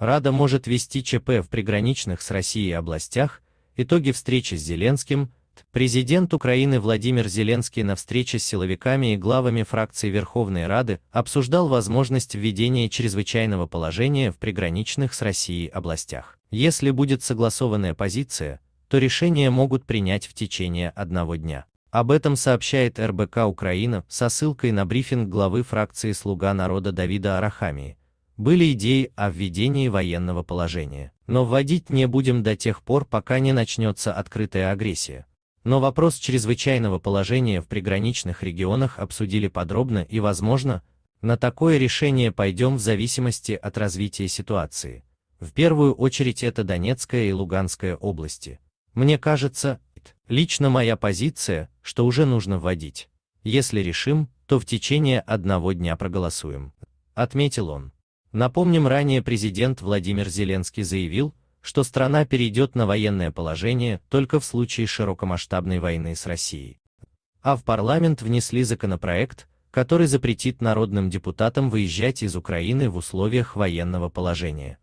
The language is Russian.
Рада может вести ЧП в приграничных с Россией областях, итоги встречи с Зеленским, президент Украины Владимир Зеленский на встрече с силовиками и главами фракции Верховной Рады обсуждал возможность введения чрезвычайного положения в приграничных с Россией областях. Если будет согласованная позиция, то решение могут принять в течение одного дня. Об этом сообщает РБК Украина со ссылкой на брифинг главы фракции «Слуга народа» Давида Арахамии были идеи о введении военного положения, но вводить не будем до тех пор, пока не начнется открытая агрессия. Но вопрос чрезвычайного положения в приграничных регионах обсудили подробно и, возможно, на такое решение пойдем в зависимости от развития ситуации. В первую очередь это Донецкая и Луганская области. Мне кажется, лично моя позиция, что уже нужно вводить. Если решим, то в течение одного дня проголосуем. Отметил он. Напомним, ранее президент Владимир Зеленский заявил, что страна перейдет на военное положение только в случае широкомасштабной войны с Россией. А в парламент внесли законопроект, который запретит народным депутатам выезжать из Украины в условиях военного положения.